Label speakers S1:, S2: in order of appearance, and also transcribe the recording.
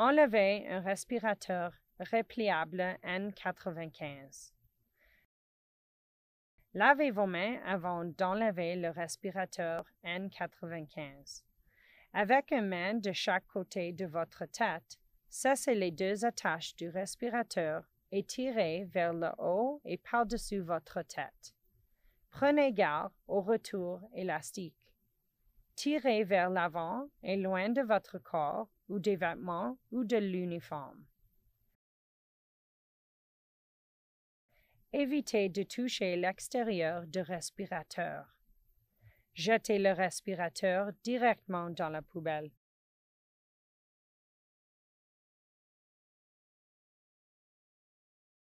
S1: Enlevez un respirateur répliable N95. Lavez vos mains avant d'enlever le respirateur N95. Avec une main de chaque côté de votre tête, cessez les deux attaches du respirateur et tirez vers le haut et par-dessus votre tête. Prenez garde au retour élastique. Tirez vers l'avant et loin de votre corps ou des vêtements ou de l'uniforme. Évitez de toucher l'extérieur du respirateur. Jetez le respirateur directement dans la poubelle.